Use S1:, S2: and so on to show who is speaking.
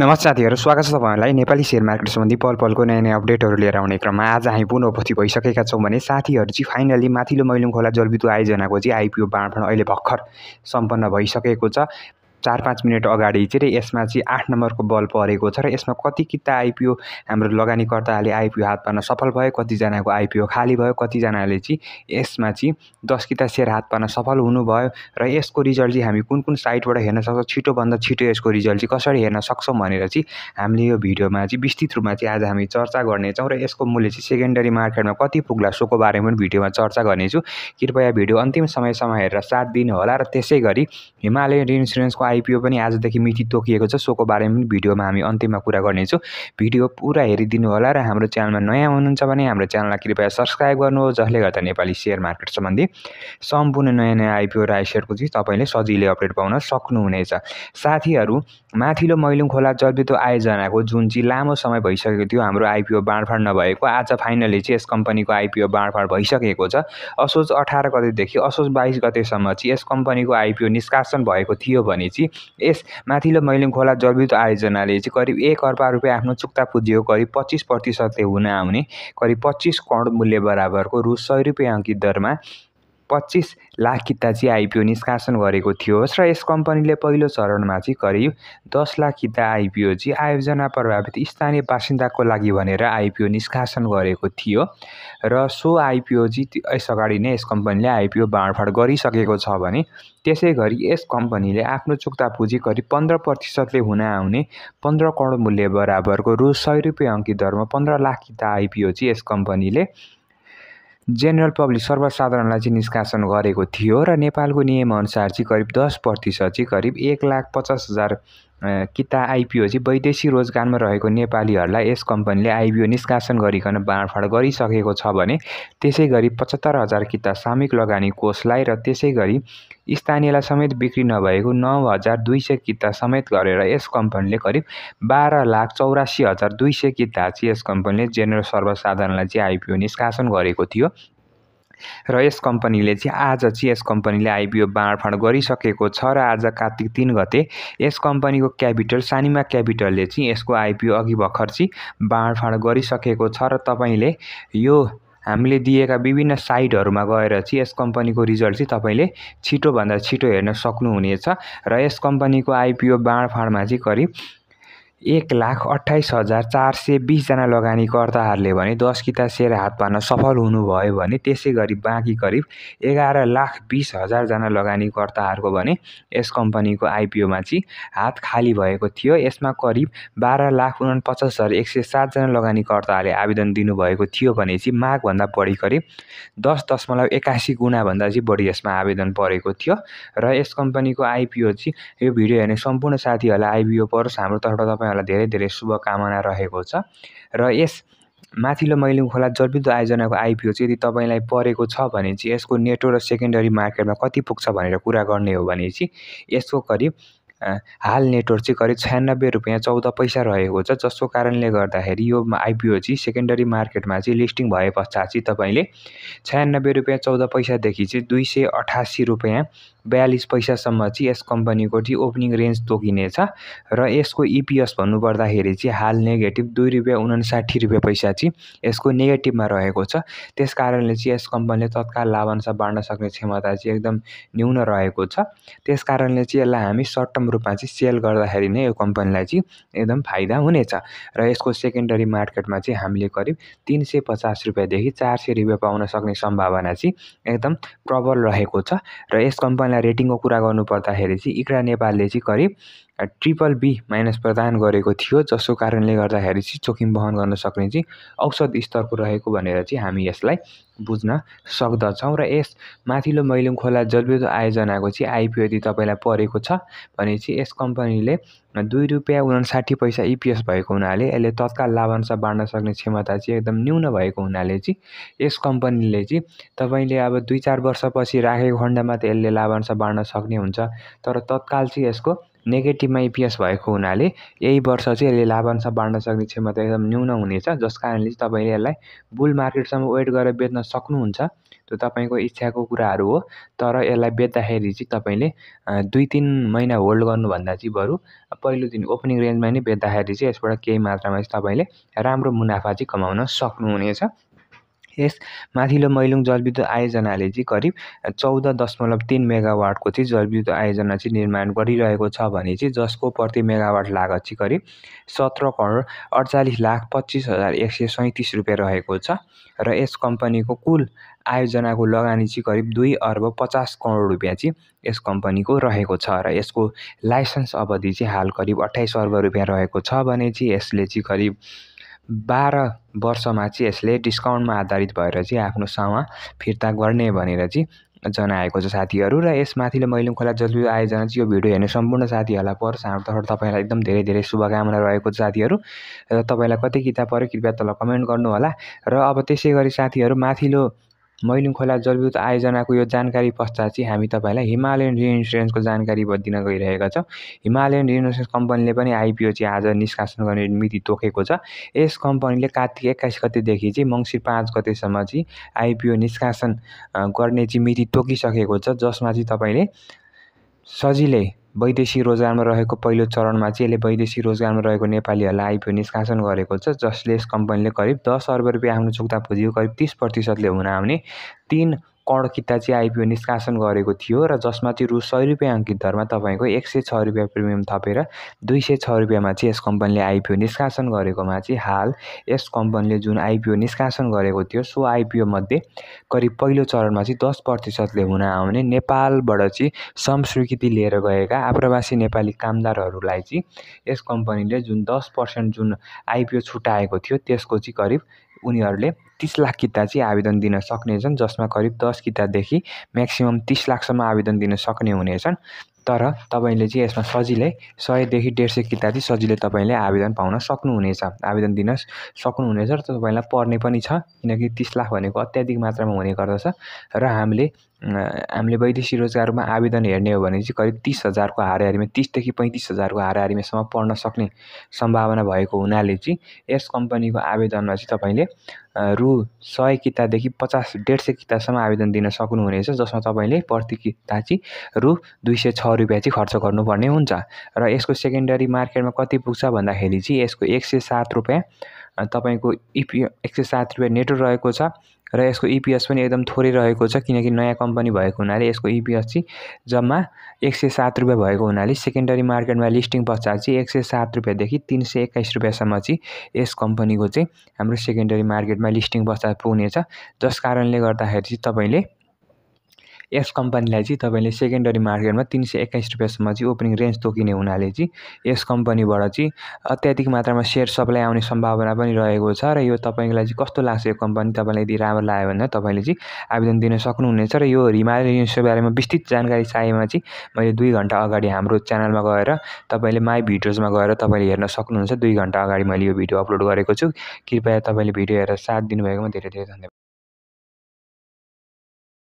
S1: नमस्ते साथीहरू स्वागत छ तपाईँहरूलाई नेपाली सेयर मार्केट सम्बन्धी पल पलको नयाँ नयाँ अपडेटहरू लिएर आउने क्रममा आज हामी पुनः उपस्थित भइसकेका छौँ भने साथीहरू चाहिँ फाइनली माथिल्लो मैलुङ खोला जलविद्युत आयोजनाको चाहिँ आइपिओ बाँडफाँड अहिले भर्खर सम्पन्न भइसकेको छ चार पाँच मिनट अगाडि चाहिँ यसमा चाहिँ आठ नम्बरको बल परेको छ र यसमा कति किता आइपिओ हाम्रो लगानीकर्ताहरूले आइपिओ हात पार्न सफल भयो कतिजनाको आइपिओ खाली भयो कतिजनाले चाहिँ यसमा चाहिँ दस किता सेयर हात पार्न सफल हुनुभयो र यसको रिजल्ट चाहिँ हामी कुन कुन साइटबाट हेर्न सक्छौँ छिटोभन्दा छिटो यसको रिजल्ट चाहिँ कसरी हेर्न सक्छौँ भनेर चाहिँ हामीले यो भिडियोमा चाहिँ विस्तृत रूपमा चाहिँ आज हामी चर्चा गर्नेछौँ र यसको मूल्य चाहिँ सेकेन्डरी मार्केटमा कति पुग्ला सोको बारेमा पनि भिडियोमा चर्चा गर्नेछु कृपया भिडियो अन्तिम समयसम्म हेरेर साथ दिनुहोला र त्यसै गरी हिमालयन इन्सुरेन्सको आइपिओ पनि आजदेखि मिति तोकिएको छ सोको बारेमा पनि भिडियोमा हामी अन्त्यमा कुरा गर्नेछौँ भिडियो पुरा हेरिदिनु होला र हाम्रो च्यानलमा नयाँ हुनुहुन्छ भने हाम्रो च्यानललाई कृपया सब्सक्राइब गर्नुहोस् जसले गर्दा नेपाली सेयर मार्केट सम्बन्धी सम्पूर्ण नयाँ नयाँ आइपिओ र आइसेयरको चाहिँ तपाईँले सजिलै अपडेट पाउन सक्नुहुनेछ साथीहरू माथिल्लो मैलुङ खोला जलविद्युत आयोजनाको जुन चाहिँ लामो समय भइसकेको थियो हाम्रो आइपिओ बाँडफाँड नभएको आज फाइनली चाहिँ यस कम्पनीको आइपिओ बाँडफाँड भइसकेको छ असोज अठार गतेदेखि असोज बाइस गतेसम्म चाहिँ यस कम्पनीको आइपिओ निष्कासन भएको थियो भने चाहिँ भनेपछि यस माथिल्लो मैलिङ खोला जलविद्युत आयोजनाले चाहिँ करिब एक अर्ब रुपियाँ आफ्नो चुक्ता पुज्यो करिब पच्चिस प्रतिशतले हुन आउने करिब पच्चिस करोड मूल्य बराबरको रु सय रुपियाँ अङ्कित दरमा पच्चिस लाख किता चाहिँ आइपिओ निष्कासन गरेको थियो र यस कम्पनीले पहिलो चरणमा चाहिँ करिब दस लाख किता आइपिओ चाहिँ आयोजना प्रभावित स्थानीय बासिन्दाको लागि भनेर आइपिओ निष्कासन गरेको थियो र सो आइपिओ चाहिँ यस अगाडि नै यस कम्पनीले आइपिओ बाँडफाँड गरिसकेको छ भने त्यसै गरी यस कम्पनीले आफ्नो चुक्ता पुँजी करिब पन्ध्र प्रतिशतले हुन आउने पन्ध्र करोड मूल्य बराबरको रु सय रुपियाँ अङ्कित दरमा पन्ध्र लाख किता आइपिओ चाहिँ यस कम्पनीले जेनरल पब्लिक सर्वसाधारणलाई चाहिँ निष्कासन गरेको थियो र नेपालको नियमअनुसार चाहिँ करिब दस प्रतिशत चाहिँ करिब एक लाख पचास हजार किता आइपिओ चाहिँ वैदेशिक रोजगारमा रहेको नेपालीहरूलाई यस कम्पनीले आइपिओ निष्कासन गरिकन बाँडफाँड गरिसकेको छ भने त्यसै गरी पचहत्तर हजार किता सामूहिक लगानी कोषलाई र त्यसै गरी स्थानीयलाई समेत बिक्री नभएको नौ हजार दुई सय किता समेत गरेर यस कम्पनीले करिब बाह्र लाख चौरासी हजार दुई सय किता चाहिँ यस कम्पनीले जेनरल सर्वसाधारणलाई चाहिँ आइपिओ निष्कासन गरेको थियो र यस कम्पनीले चाहिँ आज चाहिँ यस कम्पनीले आइपिओ बाँडफाँड गरिसकेको छ र आज कार्तिक तिन गते यस कम्पनीको क्यापिटल सानिमा क्यापिटलले चाहिँ यसको आइपिओ अघि भर्खर चाहिँ बाँडफाँड गरिसकेको छ र तपाईँले यो हामीले दिएका विभिन्न साइटहरूमा गएर चाहिँ यस कम्पनीको रिजल्ट चाहिँ तपाईँले छिटोभन्दा छिटो हेर्न सक्नुहुनेछ र यस कम्पनीको आइपिओ बाँडफाँडमा चाहिँ करिब एक लाख अठाइस हजार चार सय बिसजना लगानीकर्ताहरूले भने दस किता सेयर हात पार्न सफल हुनुभयो भने त्यसै गरी बाँकी करिब एघार लाख बिस हजारजना लगानीकर्ताहरूको भने यस कम्पनीको आइपिओमा चाहिँ हात खाली भएको थियो यसमा करिब बाह्र लाख उनपचास हजार एक सय सातजना लगानीकर्ताहरूले आवेदन दिनुभएको थियो भने चाहिँ माघभन्दा बढी करिब दस दशमलव एकासी गुणाभन्दा चाहिँ बढी यसमा आवेदन परेको थियो र यस कम्पनीको आइपिओ चाहिँ यो भिडियो हेर्ने सम्पूर्ण साथीहरूलाई आइपिओ परोस् हाम्रो तर्फ तपाईँ तपाईँहरूलाई धेरै धेरै शुभकामना रहेको छ र यस माथिल्लो मैलिङ खोला जलविद्युत आयोजनाको आइपिओ चाहिँ यदि तपाईँलाई परेको छ भने चाहिँ यसको नेटो र सेकेन्डरी मार्केटमा कति पुग्छ भनेर कुरा गर्ने हो भने चाहिँ यसको करिब हाल नेटवर्क चाहिँ करिब छयानब्बे रुपियाँ चौध पैसा रहेको छ जसको कारणले गर्दाखेरि यो आइपिओ चाहिँ सेकेन्डरी मार्केटमा चाहिँ लिस्टिङ भए पश्चात चाहिँ तपाईँले छयानब्बे रुपियाँ चौध पैसादेखि चाहिँ दुई सय अठासी रुपियाँ बयालिस पैसासम्म चाहिँ यस कम्पनीको चाहिँ ओपनिङ रेन्ज तोकिनेछ र यसको इपिएस e भन्नुपर्दाखेरि चाहिँ हाल नेगेटिभ दुई रुपियाँ उनासाठी रुपियाँ पैसा चाहिँ यसको नेगेटिभमा रहेको छ त्यस कारणले चाहिँ यस कम्पनीले तत्काल लाभांश बाँड्न सक्ने क्षमता चाहिँ एकदम न्यून रहेको छ त्यस कारणले चाहिँ यसलाई हामी सर्ट टर्म रूपमा चाहिँ सेल गर्दाखेरि नै यो कम्पनीलाई चाहिँ एकदम फाइदा हुनेछ र यसको सेकेन्डरी मार्केटमा चाहिँ हामीले करिब तिन सय पचास रुपियाँदेखि चार सय रुपियाँ पाउन सक्ने सम्भावना चाहिँ एकदम प्रबल रहेको छ र यस कम्पनी नेपाललाई रेटिङको कुरा गर्नुपर्दाखेरि चाहिँ इक्रा नेपालले चाहिँ करिब ट्रिपल बी माइनस प्रदान गरेको थियो जसको कारणले गर्दाखेरि चाहिँ जोखिम बहन गर्न सक्ने चाहिँ औसत स्तरको रहेको भनेर चाहिँ हामी यसलाई बुझ्न सक्दछौँ र यस माथिल्लो मैलुङ खोला जलविद्युत आयोजनाको चाहिँ आइपिओ यदि तपाईँलाई परेको छ भने चाहिँ यस कम्पनीले दुई रुपियाँ उनासाठी पैसा इपिएस भएको हुनाले यसले तत्काल लाभांश बाँड्न सक्ने क्षमता चाहिँ एकदम न्यून भएको हुनाले चाहिँ यस कम्पनीले चाहिँ तपाईँले अब दुई चार वर्षपछि राखेको खण्डमा त यसले लाभांश बाँड्न सक्ने हुन्छ तर तत्काल चाहिँ यसको नेगेटिभमा इपिएस e भएको हुनाले यही वर्ष चाहिँ यसले लाभांश बाँड्न सक्ने क्षमता एकदम न्यून हुनेछ जस कारणले चाहिँ तपाईँले यसलाई बुल मार्केटसम्म वेट गरेर बेच्न सक्नुहुन्छ त्यो तपाईँको इच्छाको कुराहरू हो तर यसलाई बेच्दाखेरि चाहिँ तपाईँले दुई तिन महिना होल्ड गर्नुभन्दा चाहिँ बरु पहिलो दिन ओपनिङ रेन्जमा नै बेच्दाखेरि चाहिँ यसबाट केही मात्रामा चाहिँ तपाईँले राम्रो मुनाफा चाहिँ कमाउन सक्नुहुनेछ यस माथिल्लो मैलुङ जलविद्युत आयोजनाले चाहिँ करिब चौध दशमलव तिन मेगावाटको चाहिँ जलविद्युत आयोजना चाहिँ निर्माण गरिरहेको छ भने चाहिँ जसको प्रति मेगावाट लागत चाहिँ करिब सत्र करोड अडचालिस लाख पच्चिस हजार एक सय सैँतिस रुपियाँ रहेको छ र यस कम्पनीको कुल आयोजनाको लगानी चाहिँ करिब दुई अर्ब पचास करोड रुपियाँ चाहिँ यस कम्पनीको रहेको छ र यसको लाइसेन्स अवधि चाहिँ हाल करिब अठाइस अर्ब रुपियाँ रहेको छ भने चाहिँ यसले चाहिँ करिब बाह्र वर्षमा चाहिँ यसले डिस्काउन्टमा आधारित भएर चाहिँ आफ्नो सामान फिर्ता गर्ने भनेर चाहिँ जनाएको छ साथीहरू र यसमाथिले मैले खोला जलविद्युत आयोजना चाहिँ यो भिडियो हेर्ने सम्पूर्ण साथीहरूलाई पर्छ हाम्रो तर्फबाट तपाईँलाई एकदम धेरै धेरै शुभकामना रहेको छ साथीहरू र तपाईँलाई कति किताब पऱ्यो कृपया तल कमेन्ट गर्नुहोला र अब त्यसै गरी साथीहरू माथिल्लो मैलुङ खोला जलविद्युत आयोजनाको यो जानकारी पश्चात चाहिँ हामी तपाईँलाई हिमालयन रि इन्सुरेन्सको जानकारी दिन गइरहेका छौँ हिमालयन रि इन्सुरेन्स कम्पनीले पनि आइपिओ चाहिँ आज निष्कासन गर्ने मिति तोकेको छ यस कम्पनीले कार्तिक एक्काइस गतेदेखि चाहिँ मङ्सिर पाँच गतेसम्म चाहिँ आइपिओ निष्कासन गर्ने चाहिँ मिति तोकिसकेको छ जसमा चाहिँ तपाईँले सजिलै वैदेशी रोजगारमा रहेको पहिलो चरणमा चाहिँ यसले वैदेशी रोजगारमा रहेको नेपालीहरूलाई आइपिओ निष्कासन गरेको छ जसले यस कम्पनीले करिब दस अर्ब रुपियाँ आफ्नो चुक्ता पुँजी करिब तिस प्रतिशतले हुन आउने तिन किता चाहिँ आइपिओ निष्कासन गरेको थियो र जसमा चाहिँ रु सय रुपियाँ अङ्कित दरमा तपाईँको एक सय छ रुपियाँ प्रिमियम थपेर दुई सय छ रुपियाँमा चाहिँ यस कम्पनीले आइपिओ निष्कासन गरेकोमा चाहिँ हाल यस कम्पनीले जुन आइपिओ निष्कासन गरेको थियो सो आइपिओमध्ये करिब पहिलो चरणमा चाहिँ दस प्रतिशतले हुन आउने नेपालबाट चाहिँ संस्वीकृति लिएर गएका आप्रवासी नेपाली कामदारहरूलाई चाहिँ यस कम्पनीले जुन दस पर्सेन्ट जुन आइपिओ छुट्याएको थियो त्यसको चाहिँ करिब उनीहरूले तिस लाख किता चाहिँ आवेदन दिन सक्नेछन् जसमा करिब दस किताबदेखि म्याक्सिमम् तिस लाखसम्म आवेदन दिन सक्ने हुनेछन् तर तपाईँले चाहिँ यसमा सजिलै सयदेखि डेढ सय किता चाहिँ सजिलै तपाईँले आवेदन पाउन सक्नुहुनेछ आवेदन दिन सक्नुहुनेछ र तपाईँलाई पर्ने पनि छ किनकि तिस लाख भनेको अत्याधिक मात्रामा हुने गर्दछ र हामीले हामीले वैदेशिक रोजगारमा आवेदन हेर्ने हो भने चाहिँ करिब तिस हजारको हाराहारीमा तिसदेखि पैँतिस हजारको हाराहारीमासम्म पढ्न सक्ने सम्भावना भएको हुनाले चाहिँ यस कम्पनीको आवेदनमा चाहिँ तपाईँले रु सय किताबदेखि पचास डेढ सय किताबसम्म आवेदन दिन सक्नुहुनेछ जसमा तपाईँले प्रति किता चाहिँ रु दुई सय छ रुपियाँ चाहिँ खर्च गर्नुपर्ने हुन्छ र यसको सेकेन्डरी मार्केटमा कति पुग्छ भन्दाखेरि चाहिँ यसको एक सय सात रुपियाँ तपाईँको इपिओ एक सय सात रुपियाँ नेटो रहेको छ र यसको इपिएस e पनि एकदम थोरै रहेको छ किनकि नयाँ कम्पनी भएको हुनाले यसको इपिएस e चाहिँ जम्मा एक सय सात रुपियाँ भएको हुनाले सेकेन्डरी मार्केटमा लिस्टिङ पश्चात चाहिँ एक सय सात रुपियाँदेखि तिन सय एक्काइस रुपियाँसम्म चाहिँ यस कम्पनीको चाहिँ हाम्रो सेकेन्डरी मार्केटमा लिस्टिङ पश्चात पुग्नेछ जस कारणले गर्दाखेरि चाहिँ तपाईँले यस कम्पनीलाई चाहिँ तपाईँले सेकेन्डरी मार्केटमा तिन सय एक्काइस रुपियाँसम्म चाहिँ ओपनिङ रेन्ज तोकिने हुनाले चाहिँ यस कम्पनीबाट चाहिँ अत्याधिक मात्रामा सेयर सप्लाई आउने सम्भावना पनि रहेको छ र यो तपाईँलाई चाहिँ कस्तो लाग्छ यो कम्पनी तपाईँलाई यदि राम्रो लाग्यो भने तपाईँले चाहिँ आवेदन दिन सक्नुहुनेछ र यो हिमालय रिन्सको बारेमा विस्तृत जानकारी चाहिएमा चाहिँ मैले दुई घन्टा अगाडि हाम्रो च्यानलमा गएर तपाईँले माई भिडियोजमा गएर तपाईँले हेर्न सक्नुहुन्छ दुई घन्टा अगाडि मैले यो भिडियो अपलोड गरेको छु कृपया तपाईँले भिडियो हेरेर साथ दिनुभएकोमा धेरै धेरै धन्यवाद